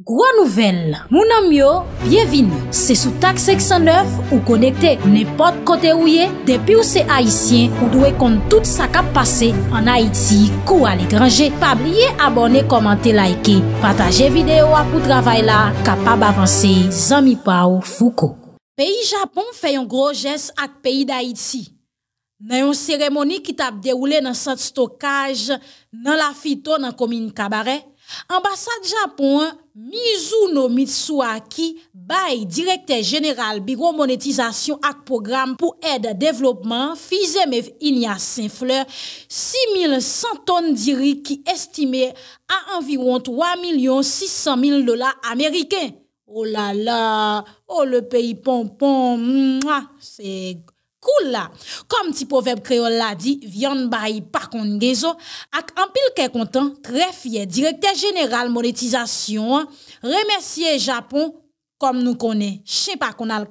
Gro nouvel, mounan myo, byevini, se sou tak 609 ou konekte ou ne pot kote ouye, depi ou se Haitien ou dwe kont tout sa kap pase an Haiti kou alekranje. Pabliye abone, komante, laike, pataje videyo apou travay la, kapab avanse, zami pa ou fuko. Peyi Japon fe yon gro jes ak peyi d'Haiti. Nan yon seremoni ki tap dewule nan sat stokaj, nan la fito nan komin kabare, Ambassade Japon, Mizuno Mitsuhaki, bayi direkte general biro monetizasyon ak program pou ed devlopman, fizemev Ilyas Senfleur, 6100 ton diri ki estime a environ 3.600.000 dolar Ameriken. Olala, o le peyi pon pon, mwa, se go. Cool là. Comme petit proverbe créole l'a dit, viande baille par contre gezo, ak en pile qu'est content, très fier, directeur général monétisation, remercier Japon, comme nous connaissons. je sais pas qu'on a le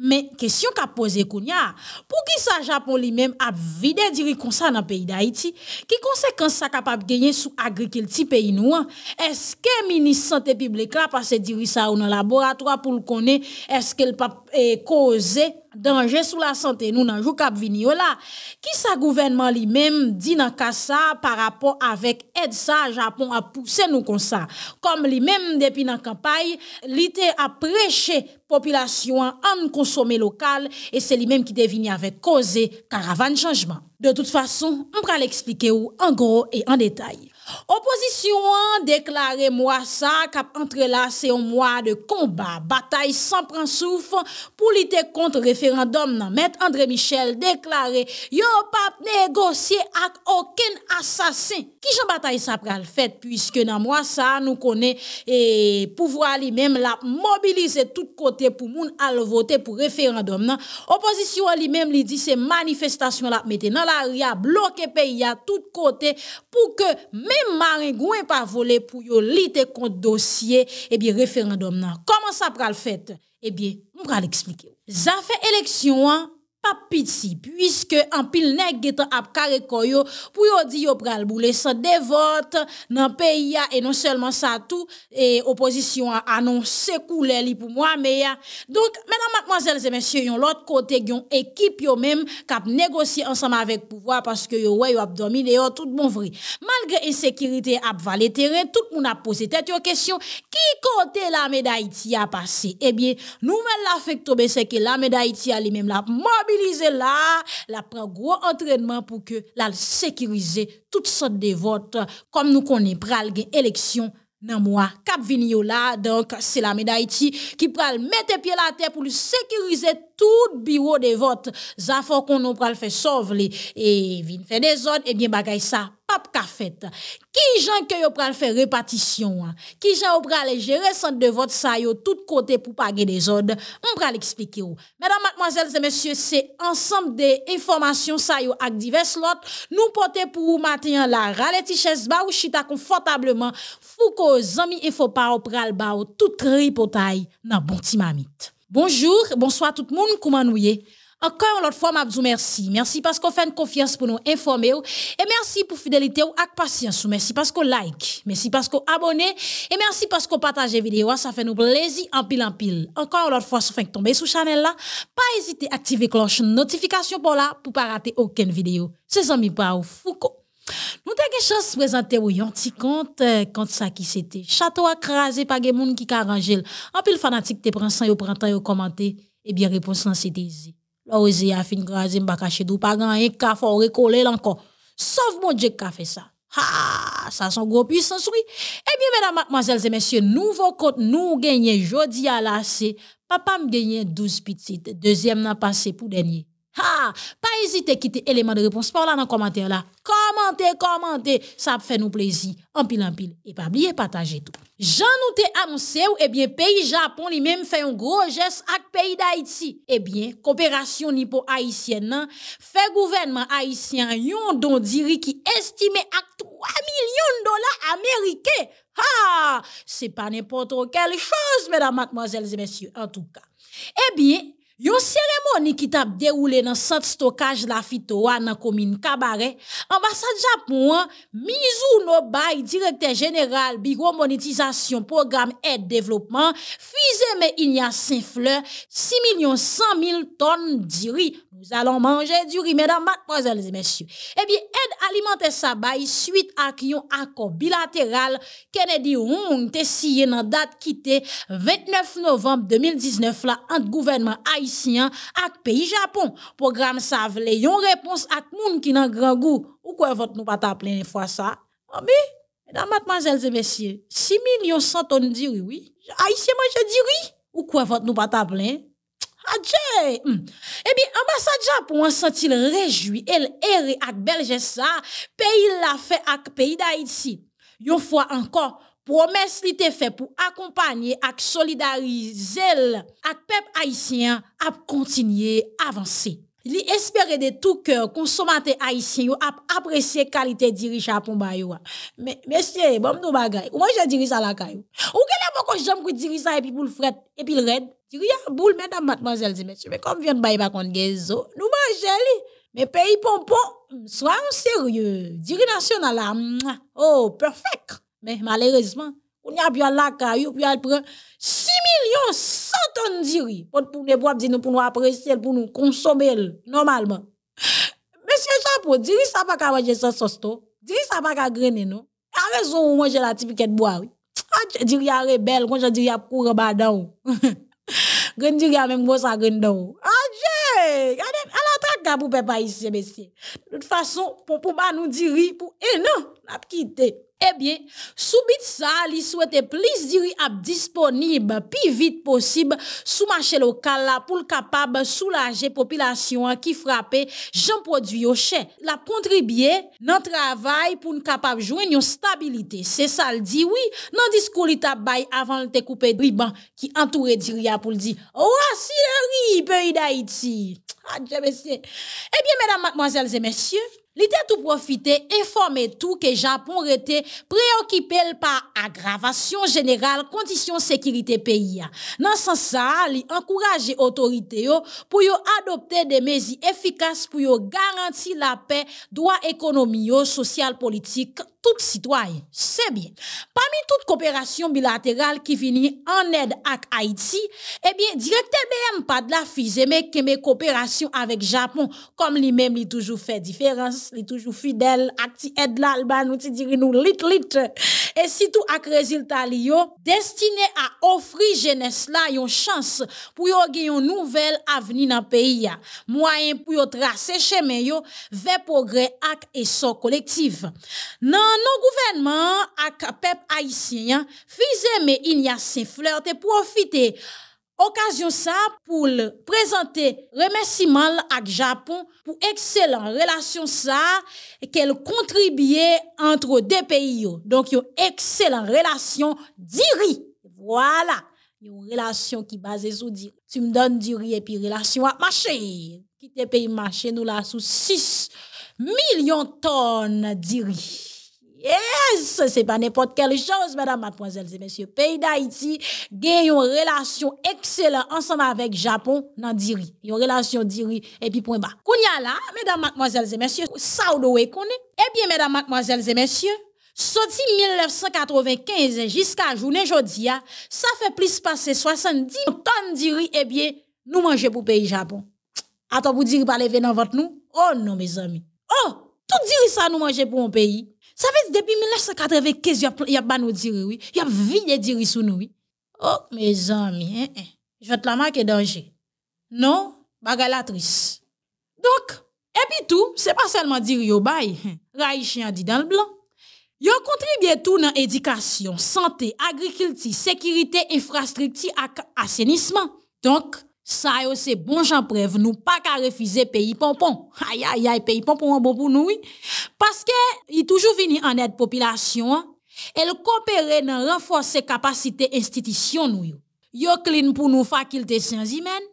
mais question qu'a posé Kounia, pour qui ça Japon lui-même a vidé dire comme ça dans le pays d'Haïti, qui conséquence ça capable de gagner sous agriculture pays hein? Est-ce que le ministre de Santé publique a passé dire ça dans le laboratoire pour le connaître Est-ce qu'elle n'a est eh, causé danger sous la santé nous dans le jour qu'a venu là Qui sa gouvernement lui-même dit dans le cas ça par rapport avec aide ça Japon à pousser nous comme ça Comme lui-même depuis la campagne, l'été a prêché population en consommer local et c'est lui-même qui devine avec causer caravane changement. De toute façon, on va l'expliquer en gros et en détail. Opposition déclaré moi ça cap entre là c'est un mois de combat, bataille sans prendre souffle pour lutter contre le référendum André Michel déclaré a pas négocier avec aucun assassin. Qui j'en bataille ça le fait puisque dans moi ça nous connaît et pouvoir lui-même la mobiliser tout côté pour moun al voter pour référendum L'opposition Opposition lui-même lui dit c'est manifestation la mettre dans la ria bloquer pays à tout côté pour que même Maringouin pas volé pour yo lutter contre dossier et eh bien référendum Comment ça pral fait? et eh bien, on va l'expliquer. Ça fait élection, hein? pitié, puisque en pile nèg getan ap carré koyo, pour yo di yo pral boule sa dévote nan pays ya, et non seulement ça tout, et opposition a annoncé couler li pour moi, mais Donc, mesdames, mademoiselles et messieurs, yon l'autre côté, yon équipe yo même, cap négocier ensemble avec pouvoir, parce que yo ouais yo ap domine tout bon vrai. Malgré insécurité à valet terrain, tout monde a posé tête yo question, qui côté la médaille a passé? Eh bien, nouvelle la fait tomber, que la médaille a lui-même la mobile là, la prend gros entraînement pour que la sécuriser toutes sortes de votes comme nous connaît pral élection dans moi cap là donc c'est la médaille qui pral mettre pied la terre pour sécuriser tout bureau de vote, ça faut qu'on nous pral fait sauve les, et vin fait des ordres, et bien bagay ça, pap ka fait. Qui gens que yo pral fait répartition, qui gens yo pral gérer centre de vote ça yo tout côté pour paguer des ordres, on pral l'expliquer. Mesdames, mademoiselles et messieurs, c'est ensemble des informations ça yo ak diverses lot, nous portons pour matin la raleti chaise ba ou chita confortablement, fou que et faut pas ou pral ba ou tout ripotaille dans bon timamite. Bonjour, bonsoir tout le monde, comment nous y encore une fois, je vous merci. Merci parce qu'on fait une confiance pour nous informer. Et merci pour fidélité ou avec patience. Merci parce qu'on like. Merci parce qu'on abonne. Et merci parce qu'on partage la vidéo. Ça fait nous plaisir en pile en pile. Encore une fois, si vous tomber sur cette chaîne, pas hésiter à activer la cloche de notification pour là pour pas rater aucune vidéo. C'est Zami Pau, Foucault. Nous avons chance de présenter un petit compte euh, contre ça qui c'était. Château écrasé par des gens qui arrangé. En le fanatique te prend ça, il prend temps yo commenter et eh bien réponse là c'était easy. L'osé a fin crasé m'a caché dou pas rien ka faut recoller encore. Sauf mon Dieu qui a fait ça. ah ça son gros puissance oui. Eh bien mesdames mademoiselles et messieurs, nouveau compte nous gagnons, jodi à la papa me gagné 12 petites. Deuxième n'a passé pour dernier. Ha, pas hésitez, à quitter l'élément de réponse par là dans le commentaire là. Commentez, commentez, ça fait nous plaisir. En pile, en pile. Et pas oublier, partager tout. Jean nous t'ai annoncé eh bien, pays Japon lui-même fait un gros geste avec pays d'Haïti. Eh bien, coopération nipo haïtienne, hein. fait gouvernement haïtien yon don diri qui estimé à 3 millions de dollars américains. Ah, c'est pas n'importe quelle chose, mesdames, mademoiselles et messieurs, en tout cas. Eh bien, Yon cérémonie qui t'a déroulé dans centre stockage la fitoa dans commune Cabaret, ambassade Japon, hein, Mizuno bay, directeur général de monétisation programme aide développement, Fizeme a saint fleurs 6 100 000 tonnes riz. Nous allons manger du riz, mesdames, mademoiselles et messieurs. Eh bien, aide alimentaire sa bay, suite à un accord bilatéral, Kennedy a été signé dans date quittée 29 novembre 2019 là, entre gouvernement haïtien Haïtien ak pays Japon. Programme ça vle yon réponse ak moun ki nan grand goût. Ou quoi vote nous pas une fois ça? mais mesdames, mademoiselles et messieurs, 6 millions 100 tonnes dit oui, oui. Haïtien mange dis oui. Ou quoi vote nous pas plein? Adje! Mm. Eh bien, ambassade Japon sent-il réjoui, elle erre avec belge ça, pays la fait avec pays d'Haïti. Yon fois encore, promesse li te fait pour accompagner ak solidariser ak peuple haïtien à continuer à avancer. Li espérer de tout cœur consommateur haïtien yo ap apprécier qualité dirigeant pour yo. Mais monsieur, bon nous bagay. Ou moi je dirige à la caillou. Ou quelle époque j'aime que dirige ça et puis pour le fret et puis le red. Dirige boule Madame Mademoiselle. et messieurs, mais comme vient bail pa kon gezo, nous manger li. Mais pays pompon, soyons sérieux. Dirige national là. Oh, perfect. Mais malheureusement, on y a bien la caillou, puis elle prend 6 millions 100 tonnes pour nous pour nous apprécier, pour nous consommer normalement. Monsieur Chapeau, diri ça pas qu'à sans s'osto ça pas qu'à grainer, non? A raison, moi j'ai la de boire, oui. Ah, y a rebelle, quand je dis a badan. diri a même gros ne pe pa ici, messieurs. De toute façon, pour pas nous dire, pour, et eh non, n'a quitté. Eh bien, soubit ça, li plus plis diri ap disponib pi vite possible sou marché lokal la pou capable soulager population qui ki j'en produit au chè. La contribuer, nan travail pour n capable jwen stabilité. stabilité ça, ça dit oui, nan discours li bay avant de te du ruban qui le diri a pou le di, Oh si le ri peyi d'Haïti. Ah, eh bien, mesdames, mademoiselles et messieurs, l'idée tout profiter, informer tout que Japon était préoccupé par aggravation générale conditions sécurité pays. Dans ce sens, il encourage autorités pour adopter des mesures efficaces pour garantir la paix, droit économique, social, politique citoyen. C'est bien. Parmi toute coopération bilatérale qui finit en aide à Haïti, eh bien, directeur BM pas de la fille, mais que mes coopérations avec Japon, comme lui-même, il toujours fait différence, il toujours fidèle, acti aide l'alba, nous dit nous lit lit. Et tout avec résultat lio, destiné à offrir jeunesse là une chance pour yon une nouvelle avenir dans le pays. Moyen pour yon tracer chemin yo vers progrès acte et son collectif. Non non gouvernement à peuple haïtien, n'y a Ignace fleurs. te profiter. Occasion ça pour présenter présenter remerciement ak Japon pour excellent relation ça qu'elle a entre deux pays. Donc yo. Donc, yo relation relation diri. Voilà, Une relation qui base sou diri. Tu du riz et puis relation à marché. qui te pays marchés nous la sou 6 tonnes tonnes Yes, c'est pas n'importe quelle chose, mesdames, mademoiselles et messieurs. Pays d'Haïti gagne une relation excellente ensemble avec Japon dans Diri. Une relation Diri et puis point bas. a là, mesdames, mademoiselles et messieurs, ça ou Eh bien, mesdames, mademoiselles et messieurs, sorti 1995 jusqu'à journée aujourd'hui, ah, ça fait plus passer 70 tonnes Diri, eh bien, nous mangeons pour pays Japon. Attends, vous dire pas dans votre nous? Oh non, mes amis. Oh, tout Diri ça nous manger pour un pays. Ça fait depuis 1995, il y a pas nous dire oui. Il y a des dire sous nous oui. Oh, mes amis, je hein, vais hein. je te la marque danger. Non, bagalatrice. Donc, et puis tout, c'est pas seulement dire au bail, hein. raïchien dit dans le blanc. Yo contribué tout dans éducation, santé, agriculture, sécurité, infrastructure et assainissement. Donc, ça c'est bon j'en prêve, nous pas qu'à refuser pays pompon aïe aïe aïe pays pompon bon pour nous parce que il toujours venu en aide population hein. elle coopérer dans renforcer capacité institution nous yo clean pour nous faculté sciences humaines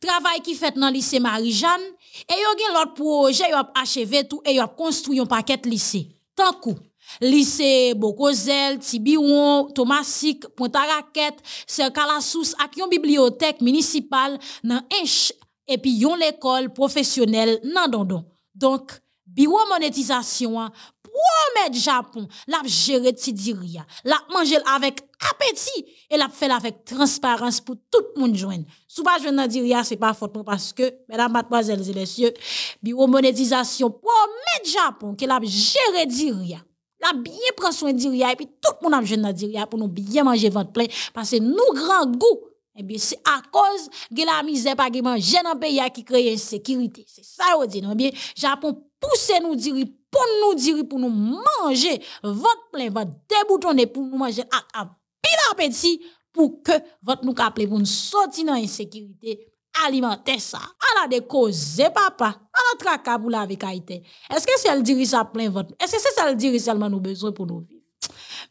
travail qui fait dans lycée Marie-Jeanne et yo gen l'autre projet yo achevé tout et yo construit un paquet lycée tant coup lycée Bokozel, Tibiron, Thomasique, Pointe-à-Raquette, Serkalasous ak bibliothèque municipale nan et puis yon l'école professionnelle nan Dondon. Donc, biro monétisation promet Japon, l'a géré Tidiria, l'a mangé avec appétit et l'a fait avec transparence pour tout le monde joindre. je pas rien, ce c'est pas faute parce que mesdames mademoiselles et messieurs, bureau monétisation promet Japon l'a a géré Tidiria la bien prendre soin d'Iria et puis tout le monde a besoin d'Iria pour nous bien manger ventre plein parce que nous grand goût eh bien c'est à cause de la misère pas de manger dans pays qui crée sécurité. c'est ça on dit non eh bien Japon pousser nous dire pour nous dire pour nous manger ventre plein ventre déboutonné pour nous manger à, à pile appétit pour que votre nous capable pour nous sortir dans insécurité alimenter ça. Elle l'a décausé, papa. À a traka pour la vie Haïti. Est-ce que c'est le dirige à plein ventre? Est-ce que c'est ça le dirige seulement nous besoin pour nous vivre?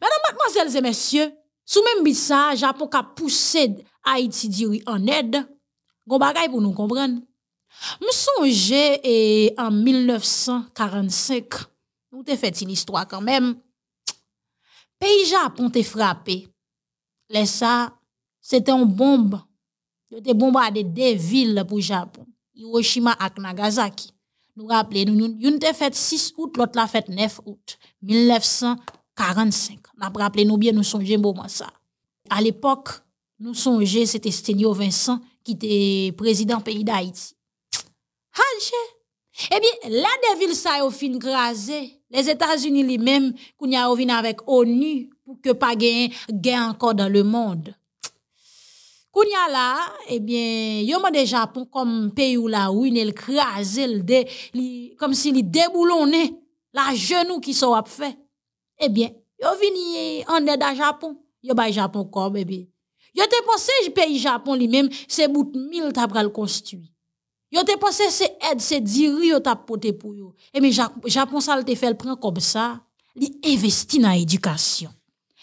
Mesdames, mademoiselles et messieurs, sous même message, Japon a poussé Haïti en aide. Gon bagay pour nous comprendre. M'songe et en 1945, nous te fait une histoire quand même. Pays Japon te frappé. Les ça, c'était une bombe ils ont bombardé deux villes pour Japon, Hiroshima et Nagasaki. Nous rappelons, nous, nous était fait 6 août, l'autre l'a fait 9 août 1945. Nous rappelons, nous bien, nous songeons moment ça. À l'époque, nous songeons, c'était Sténio Vincent qui était président pays d'Haïti. et Eh bien, des villes, ça au fin crasé. Les États-Unis lui-même, qu'on y a avec ONU pour que pas gain, guerre encore dans le monde. Kounya là, eh bien, yon m'a déjà pour comme pays où la ruine une crase de comme si li déboulonne la genou qui sont fait. Eh bien, yon vini en aide à Japon. a ba Japon comme, eh bien. Yon te je pays Japon lui même, c'est bout mille tabral construit. Yon te pense c'est aide, c'est diri a tap pote pou yon. Eh bien, Japon ça te fait le prend comme ça. Li investi dans l'éducation.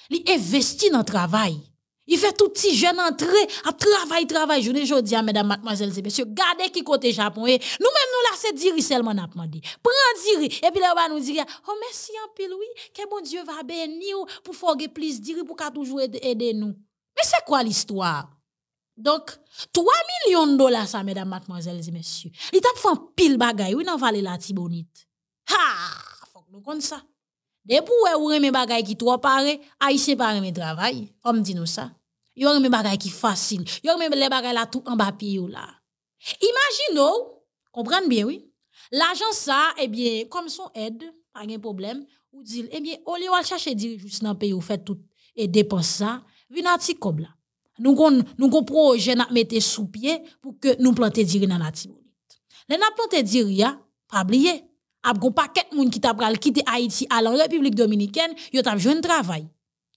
Li investi dans le travail. Il fait tout petit jeune entrer, à travail, travail. Je ne dis à mesdames, mademoiselles et messieurs, gardez qui côté Japon. Eh. Nous-mêmes, nous là, c'est diri seulement, n'a demandé. Prends diri. Et puis là, on va nous dire, oh, merci en pile, oui, que bon Dieu va bénir pour forger plus diri, pour qu'à toujours aider nous. Mais c'est quoi l'histoire? Donc, 3 millions de dollars, ça, mesdames, mademoiselles et messieurs. Il t'a fait un pile bagaille, oui, dans la vallée la Tibonite. Ha! Faut que nous compte ça. Depuis ou remè bagay qui trop paré, se pas mes travail. On dit nous ça. Yo des bagay qui facile. Yo remè les bagay la tout en bas yo là. Imaginons, comprendre bien oui. L'agence, ça eh bien comme son aide, pas de problème, ou dit eh bien on lieu de chercher dirigeants dans pays ou fait tout et dépense ça, vinati comme là. Nous gon nous gon projet mettre sous pied pour que nous des dirigeants dans la Tibonite. Les n'a riz des pas oublier a un paquet moun qui t'a pral quitter Haïti à la République dominicaine, yo t'a un travail.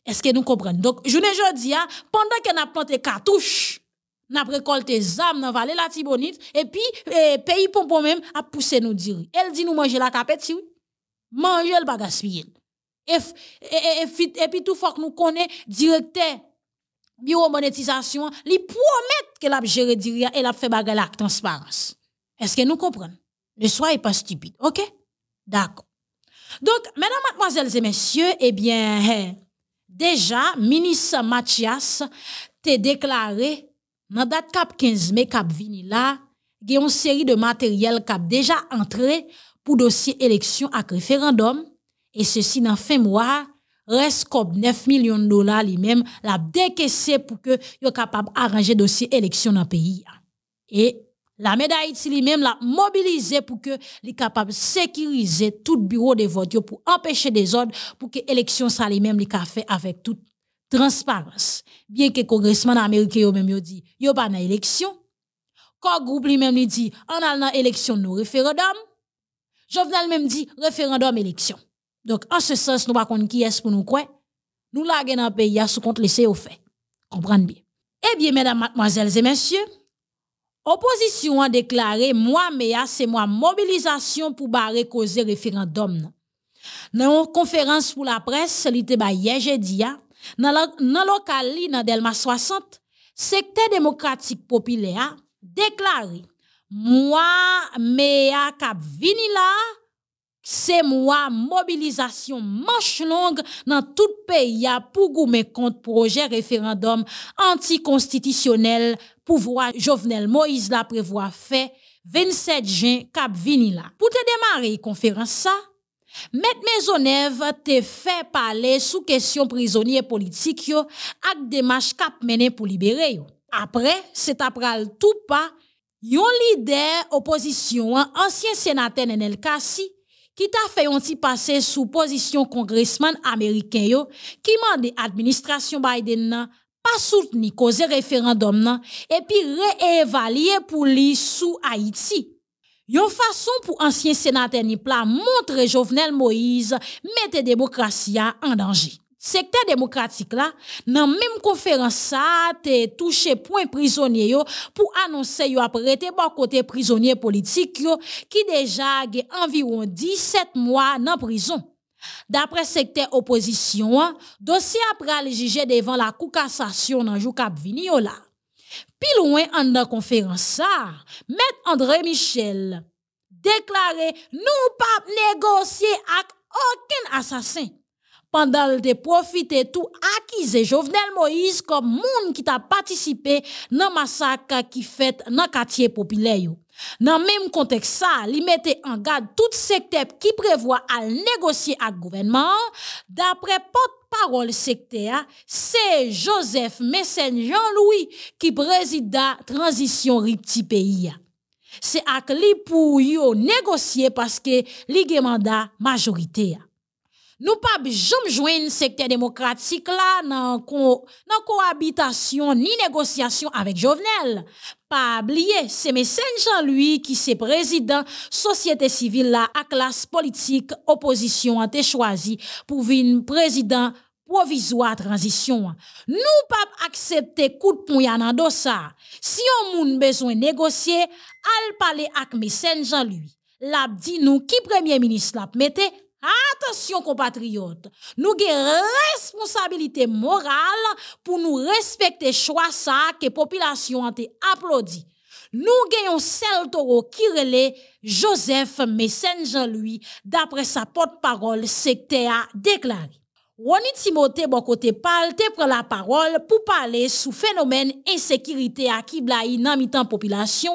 Est-ce que nous comprenons? Donc, je ne dis pendant qu'on a planté cartouches, cartouche, n'a récolté zam dans vallée la Tibonite et puis eh, pays pompon même a poussé nous dire. Elle dit nous manger la capette. oui. Manger le bagaspiel Et, et, et, puis tout faut que nous connaît directeur bureau monétisation, li promet que l'a géré diria et l'a fait bagarre la transparence. Est-ce que nous comprenons? Ne soyez pas stupide, OK? D'accord. Donc, mesdames, mademoiselles et messieurs, eh bien, hein, déjà, ministre Mathias t'a déclaré, dans date cap 15 mai cap là, y a une série de matériel cap déjà entré pour dossier élection à référendum, et ceci dans fin mois, reste comme 9 millions de dollars lui-même, la décaissé pour que soit capable d'arranger dossier élection dans le pays. Et la médaille, lui-même l'a mobilisé pour que les capable sécuriser tout bureau de vote pour empêcher des ordres pour que l'élection ça lui-même les fait avec toute transparence. Bien que congressman américain lui même ait dit, a pas d'élection, Quand groupe lui-même lui dit, en allant élection nous référendum. Jovenel même dit référendum élection. Donc en ce sens nous ne pas qui est ce pour nous quoi. Nous l'avons dans pays sous compte laisser au fait. Comprendre bien. Eh bien mesdames, mademoiselles et messieurs, Opposition a déclaré moi Mea c'est moi mobilisation pour barrer causer référendum. Dans une conférence pour la presse, bah, hier jeudi hein. dans le local dans Delma 60, secteur démocratique populaire a déclaré moi Mea cap vini là c'est moi mobilisation manche longue dans tout pays pour goumer contre projet référendum anticonstitutionnel pouvoir Jovenel Moïse la prévoit fait 27 juin cap vinila Pour te démarrer conférence ça, mes Maisonneuve te fait parler sous question prisonniers politiques yo ak pour libérer. pour pour après yo. après tout Après tout yon leader opposition, ancien ancien sénateur Nenel Kassi qui t'a fait un petit sous position congressman américain yo, qui à l'administration Biden nan, pas soutenir le référendum et puis réévaluer pour lui sous Haïti. Une façon pour ancien sénateur Nipla montrer Jovenel Moïse la démocratie en danger. Secteur démocratique là, dans même conférence ça, touché point prisonnier pour annoncer yo arrêté bon côté prisonnier politique qui déjà environ 17 mois dans prison. D'après secteur opposition, dossier après juger devant la Cour cassation dans jour cap vini là. Puis loin en dans conférence ça, André Michel déclaré nous pas négocier avec aucun assassin pendant le te profiter tout acquisés, Jovenel Moïse comme monde qui t'a participé au massacre qui fait dans quartier populaire dans même contexte il li en garde tout secteur qui prévoit à négocier avec le gouvernement d'après porte-parole secteur c'est Joseph Messène Jean-Louis qui la transition petit pays c'est à lui pour négocier parce que li mandat majorité. Nous ne pas jamais joindre secteur démocratique là dans la cohabitation ni négociation avec Jovenel. Pas oublier, c'est Messène Jean-Louis qui c'est président société civile là à classe politique opposition a été choisi pour venir président provisoire transition. Nous pas accepter coup de poing dans ça. Si on a besoin négocier, al parler avec Saint Jean-Louis. L'a dit nous qui premier ministre l'a mettez Attention, compatriotes. responsabilité morale pour nous respecter, pour nous respecter que population a été Nous Nous Nous seul taureau qui relève Joseph Messen Jean-Louis d'après sa porte-parole a déclaré. Ronnie Timothée, bon côté parle, te prend la parole pour parler sous phénomène insécurité à qui dans nan mitan population.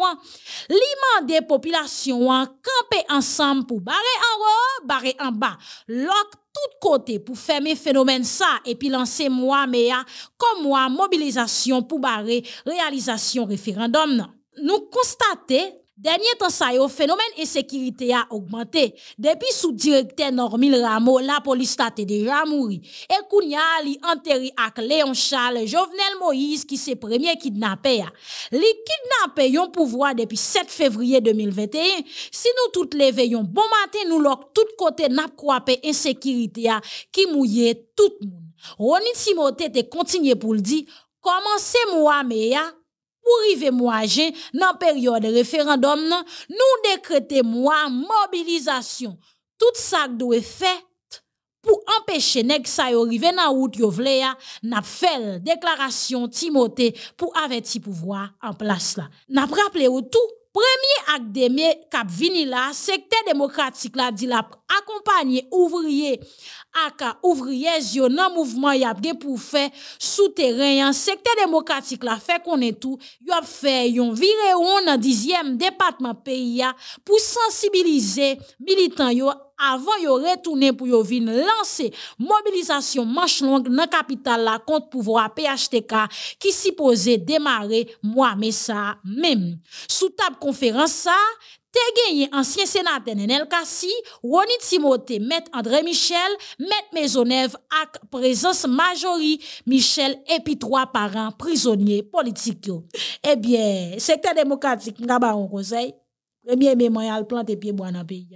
Li mande population camper ensemble pour barrer en haut, barrer en bas. lock tout côté pour fermer phénomène ça et puis lancer moi mais comme moi mobilisation pour barrer réalisation référendum. Nous constatons Dernier temps, ça, le phénomène insécurité a augmenté. Depuis sous directeur Normil Rameau, la police a déjà mouru. Et Kounia li enterré avec Léon Charles Jovenel Moïse, qui c'est premier kidnappé. Li kidnappé ont pouvoir depuis 7 février 2021. Si nous toutes veillons, bon matin, nous l'ok tout côté n'a croisé insécurité qui mouillait tout le monde. Ronnie te continue pour le dire, commencez moi, mais pour arriver moi dans la période référendum nous décrétons moi mobilisation tout ça doit fait pour empêcher nèg ça arriver dans route yo vle n'a fait déclaration Timothée pour avertir pouvoir en place là n'a rappelé tout premier acte de la cap vini là secteur démocratique là dit accompagner ouvriers aka ouvriers yo nan mouvement y a pour faire souterrain secteur démocratique la fait qu'on est tout y a fait yon viré on dans 10e département pays pour sensibiliser militants avant yo retourner pour yo vin lancer mobilisation manche longue dans capitale la contre pouvoir PHTK qui supposé démarrer mois mais ça même sous table conférence ça te gagné ancien sénateur Nenel Kassi, Ronit Timothée, maître André Michel, maître Maisonève, ak présence majori Michel et puis trois parents prisonniers politiques. Eh bien, secteur démocratique, un conseil. Premier premier planté plan de dans le pays.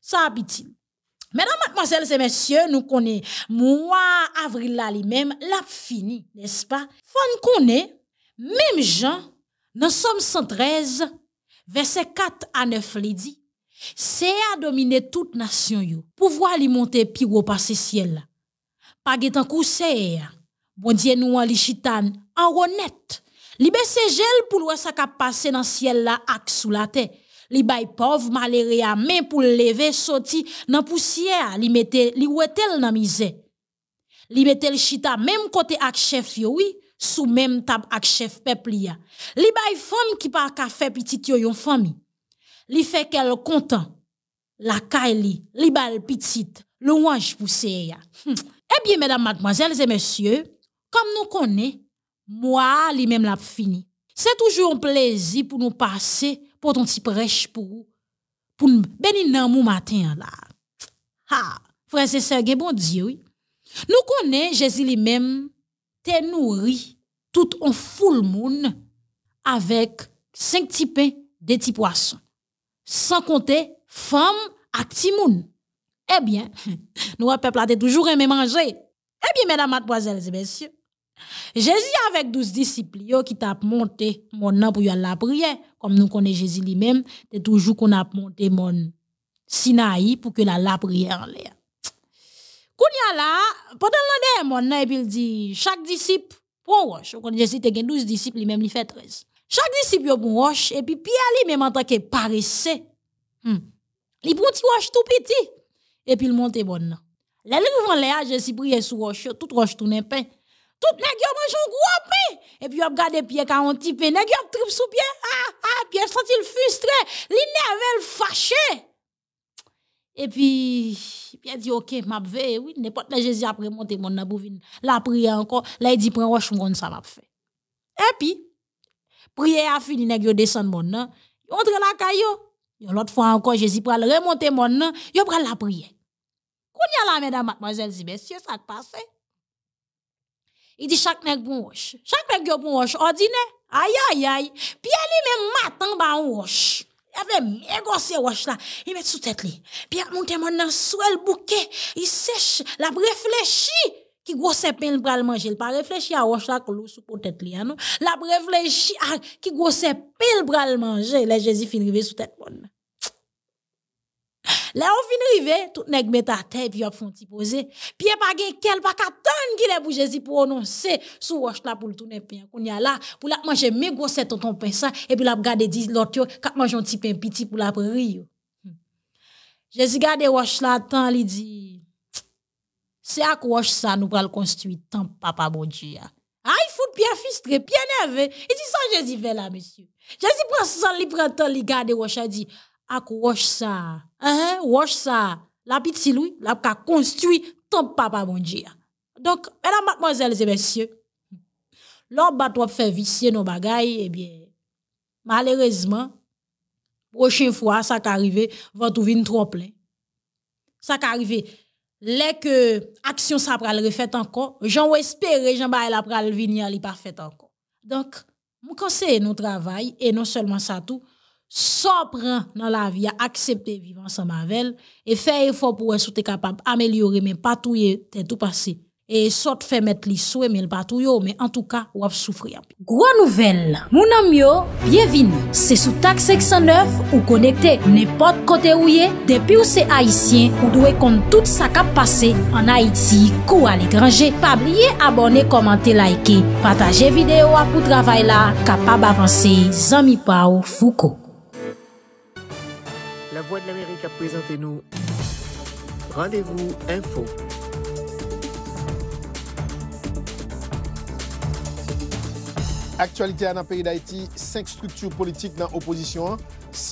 Ça, Ça Mesdames, mademoiselles et messieurs, nous connaissons mois avril là lui-même, l'a fini, n'est-ce pas? Fon connaît, même Jean, dans sommes 113, verset 4 à 9 il dit c'est à dominer toute nation yo pouvoir li monter pi ou passer ciel pas getan c'est bon dieu nous en li chitan en honnête li baisse gel pour voir ce qui ka passer dans ciel là ak sous la terre li bay pauvres, malheureux mais pour pour lever sortir dans la poussière li mettait li wetel nan misère li mettait le chita même côté ak chef yo oui sous même table avec chef peuple ya. Li bay femme qui pas ka fait petit yo yon famille. Li fait qu'elle content. La kaili, li bal petite, le wange poussé hum. Eh bien mesdames, mademoiselles et messieurs, comme nous connaissons, moi li même l'a fini. C'est toujours un plaisir pour nous passer pour ton petit prêche pour pour nous bénir nan mou matin là. Ha, frères et sœurs, bon Dieu. Oui. Nous connaissons Jésus lui-même t'es nourri tout en full moon avec cinq petits pains, des petits poissons. Sans compter femmes et petits moun. Eh bien, nous, le peuple, a toujours aimé manger. Eh bien, mesdames, mademoiselles et messieurs, Jésus avec douze disciples qui t'a monté mon nom pour y aller la prière, comme nous connaissons Jésus lui-même, c'est toujours qu'on a monté mon Sinaï pour que la prière en l'air. a là, pendant l'année, mon il dit, chaque disciple pour roche. Quand Jésus te 12 disciples, lui-même fait 13. Chaque disciple yon bon roche, et puis Pierre lui-même en tant que paresseux, hmm. il prend petit roche tout petit, et puis il monte bon. Les livres en l'air, Jésus sur sous roche, tout roche tourne pain. Tout nèg pas mange un gros pain et puis a gardé pied quand on petit pain nèg a trip sous pied ah ah pied senti le frustré l'énervé le fâché et puis Pierre dit OK, m'a veillé eh oui, n'importe là Jésus après monter mon nan pour La prière encore, là il dit prends roche mon ça m'a fait. Et puis prière a fini nèg yo descendre mon nan, entre la caillou. L'autre fois encore Jésus pour remonter mon nan, yo pral la prière. a la mesdames mademoiselle dit messieurs, ça passé. Hein? Il dit chaque nèg bon roche. Chaque nèg yo bon roche ordinaire. Aïe aïe aïe. Pierre lui même matin ba roche avait négocié roche là, il met sous tête li. Puis mon montait dans sous bouquet, il sèche, la réfléchi qui grosse pile bral manger, il pas réfléchi à roche là clou sous tête lui, hein, non. La réfléchi à qui grosse pile bral manger, les Jésus fin rivé sous tête Le ou fin rive, tout nek met a te, pi yo ap fonti pose, pi e bagen kel baka ton gile pou Jezi prononse sou wosh la pou l'tounen pi an konya la, pou la ap manje me gwo seton ton pesan, e pi la ap gade diz lot yo, kap manjon ti pen piti pou la ap riyo. Hmm. Jezi gade wosh la tan li di, se ak wosh sa nou pral konstuitan papabonji ya. Ay foud pi a fistre, pi a neve, e di san Jezi vela, mesyu. Jezi pras san li prantan li gade wosh la di, ak wosh sa. hein, wash ça, la petite si la ka construit ton papa mon Dieu. Donc, mesdames, mademoiselles et messieurs, l'homme bat faire vicier nos bagailles, eh bien, malheureusement, prochaine fois, ça va va tout venir trop plein. Ça va arriver. que ça ça va pral refait encore. J'en wè espere j'en ba elle pral vini elle li pa encore. Donc, mon conseil, nous et non seulement ça tout. Sopre nan la vi a aksepte vivan sa mavel E fey e fò pou wè sou te kapab amelyore men patouye ten tou pase E sot fè met li sou e men patouyo men an tou ka wè soufri api Gwa nouvel, mounan myo, bievin Se sou tak seksan 9 ou konekte nepot kote ou ye Depi ou se haisyen ou dwe kont tout sa kap pase An Haiti, kou al ekranje Pabliye abone, komante, laike Pataje videyo apou travay la Kapab avanse, zami pa ou fuko La Voix de l'Amérique a présenté nous. Rendez-vous info. Actualité à la pays d'Haïti, cinq structures politiques dans l'opposition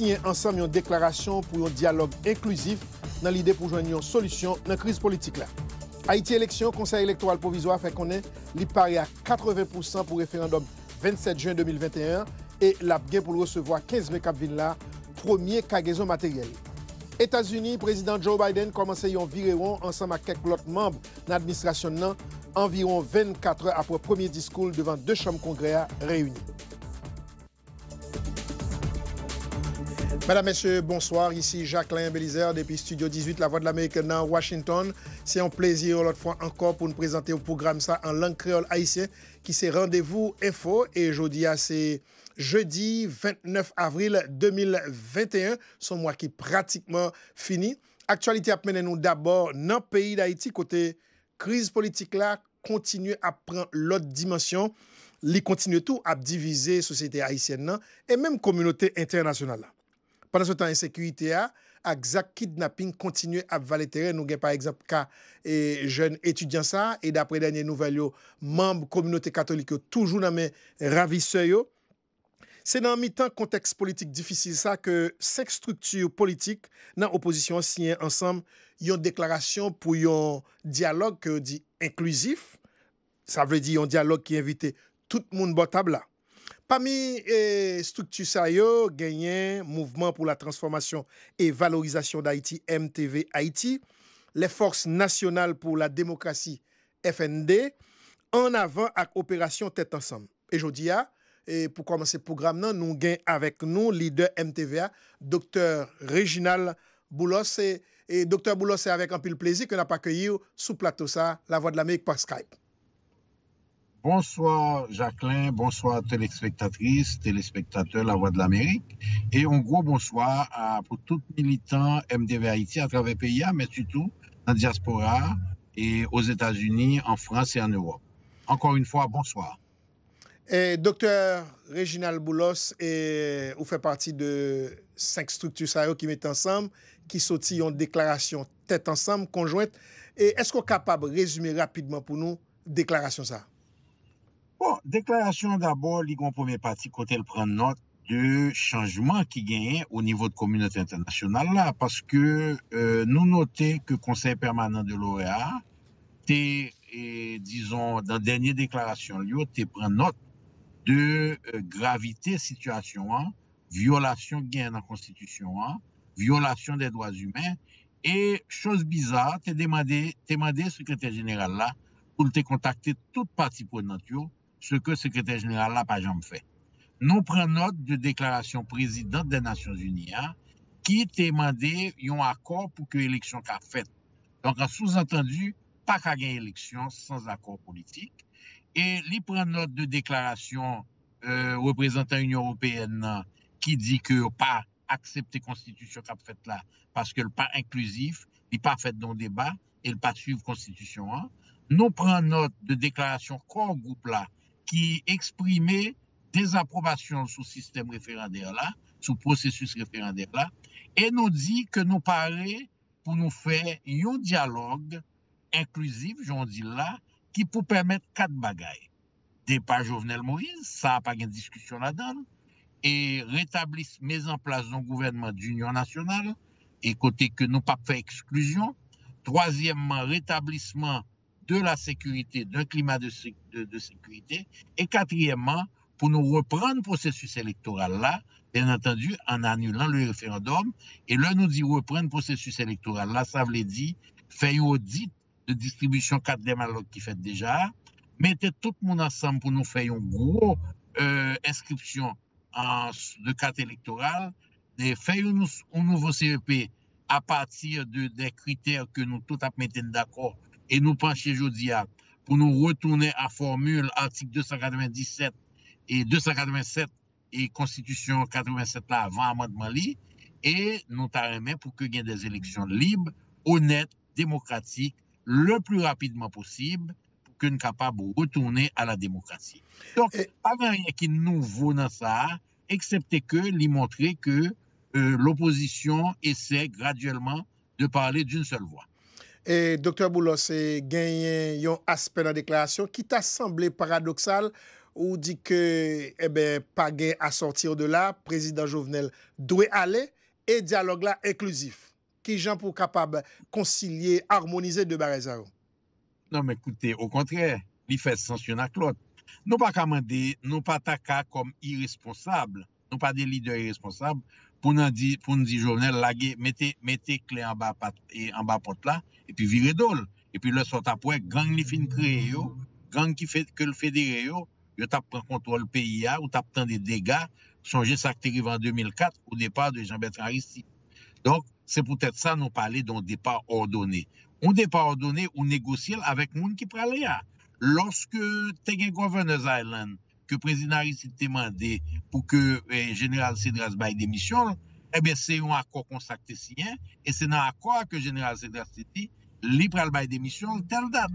une hein, ensemble une déclaration pour un dialogue inclusif dans l'idée pour joindre une solution solution la crise politique. Haïti élection. conseil électoral provisoire, fait qu'on est à à 80% pour référendum 27 juin 2021 et l'APGE pour recevoir recevoir 15 mai vin là premier cargaison matériel. états unis président Joe Biden commençait à ensemble ensemble avec quelques membres de l'administration, environ 24 après le premier discours devant deux chambres congrès réunies. Madame, Messieurs, bonsoir. Ici Jacqueline Belizer depuis Studio 18, La Voix de l'Amérique dans Washington. C'est un plaisir, l'autre fois encore, pour nous présenter au programme ça en langue créole haïtienne qui c'est Rendez-vous Info. Et aujourd'hui, c'est... Jeudi 29 avril 2021, son mwa ki pratikman fini. Aktualite ap menen nou d'abor nan peyi d'Haïti, kote kriz politik la kontinye ap pran lot dimensyon. Li kontinye tou ap divize sosyete Haitienne nan, e menm komunote internasyonal la. Panan sou tan ensekuité a, ak zak kidnaping kontinye ap valeteren nou gen pa ekzap ka jen etudyan sa, e d'apre denye nouvel yo, mamb komunote katolik yo toujou nan men ravise yo. Se nan mi tan konteks politik difisil sa ke sek struktu politik nan opozisyon siyen ansam, yon deklarasyon pou yon diyalog ke di inkluizif, sa vre di yon diyalog ki evite tout moun botab la. Pa mi eh, struktu sa yo, genyen, Mouvement pour la Transformation et Valorisation d'Haïti, MTV Haïti, le Force Nationale pour la Démocratie, FND, an avan ak operasyon tèt ansam. E jodi ya... Et pour commencer le programme, nous avons avec nous le leader MTVA, Dr. Reginald Boulos. Et, docteur Dr. Boulos, c'est avec un de plaisir que nous accueilli sous plateau ça, la voix de l'Amérique par Skype. Bonsoir Jacqueline, bonsoir téléspectatrices, téléspectateurs La Voix de l'Amérique et un gros bonsoir à, pour tout militant MDV Haïti à travers le pays, hein, mais surtout la diaspora et aux États-Unis, en France et en Europe. Encore une fois, bonsoir. Et docteur Reginald Boulos, vous faites partie de cinq structures qui mettent ensemble, qui sortent en déclaration tête ensemble, conjointe. est-ce qu'on est capable de résumer rapidement pour nous déclaration ça? Bon, déclaration d'abord, les premier parti, quand elle prend note de changement qui gagne au niveau de communauté internationale là, parce que euh, nous notons que le Conseil permanent de l'OEA, et, disons, dans la dernière déclaration, tu prend note de euh, gravité situation, 1, violation gain la constitution, 1, violation des droits humains, et chose bizarre, t'es demandé, t'es demandé secrétaire général là, pour te contacter toute partie nature, ce que secrétaire général là n'a pas jamais fait. Nous prenons note de déclaration présidente des Nations Unies, hein, qui t'a demandé un accord pour que l'élection soit faite. Donc, sous-entendu, pas qu'à gagner élection sans accord politique. Et il prend note de déclaration euh, représentant l'Union européenne qui dit que pas accepter la constitution qu'a faite là parce que n'est pas inclusif, il pas fait dans débat et le pas suivre constitution. Hein. Nous prenons note de déclaration corps groupe là qui exprimait désapprobation sous système référendaire là, sous processus référendaire là, et nous dit que nous parlons pour nous faire un dialogue inclusif, j'en dis là, qui pour permettre quatre bagailles. Départ Jovenel Moïse, n'a pas gen discussion là-dedans, et rétablisse mise en place d'un gouvernement d'Union Nationale, et côté que nous pas fait exclusion. Troisièmement, rétablissement de la sécurité, d'un climat de, sécurité. Et quatrièmement, pour nous reprendre le processus électoral-là, bien entendu, en annulant le référendum. Et là, nous dit reprendre le processus électoral-là, ça veut dire faire une audit de distribution 4 des malocs qui fait déjà. Mettez tout le monde ensemble pour nous faire une grosse euh, inscription de carte électorale. Et faire un, un nouveau CEP à partir de, des critères que nous tous mettons d'accord et nous pencher aujourd'hui pour nous retourner à formule article 297 et 287 et Constitution 87 là avant amendement li, et nous t'arrêtons pour que y des élections libres, honnêtes, démocratiques, le plus rapidement possible pour que nous capable de retourner à la démocratie. Donc, n'y a rien qui est nouveau dans ça, excepté que lui montrer que euh, l'opposition essaie graduellement de parler d'une seule voix. Et docteur Boulos, y a un aspect dans la déclaration qui t'a semblé paradoxal ou dit que eh ben, pas gain à sortir de là, président Jovenel doit aller et dialogue là inclusif qui gens pour capable concilier, harmoniser deux barres Non, mais écoutez, au contraire, il fait sanction à Claude. Nous pas commander, nous pas taca comme irresponsables, nous pas des leaders irresponsables pour nous dire, pour nous dire, journal, mettez, mettez clé en bas, en bas porte là, et puis virez d'ol. Et puis le sort après, gang li fin créé yo, gang qui fait que le fédéré yo, yo tap prend contrôle pays ou tap tant des dégâts, songez ça qui arrive en 2004 au départ de Jean-Bertrand Aristide. Donc, c'est peut-être ça, nous parler d'un départ ordonné. Un départ ordonné ou négocie avec monde qui prend Lorsque tu as un gouverneur Island, que le président Aristide t'a demandé pour que le eh, général Cédras baille démission, eh bien, c'est un accord consacré sien, et c'est dans accord que le général Cédras dit, libre à démission, telle date.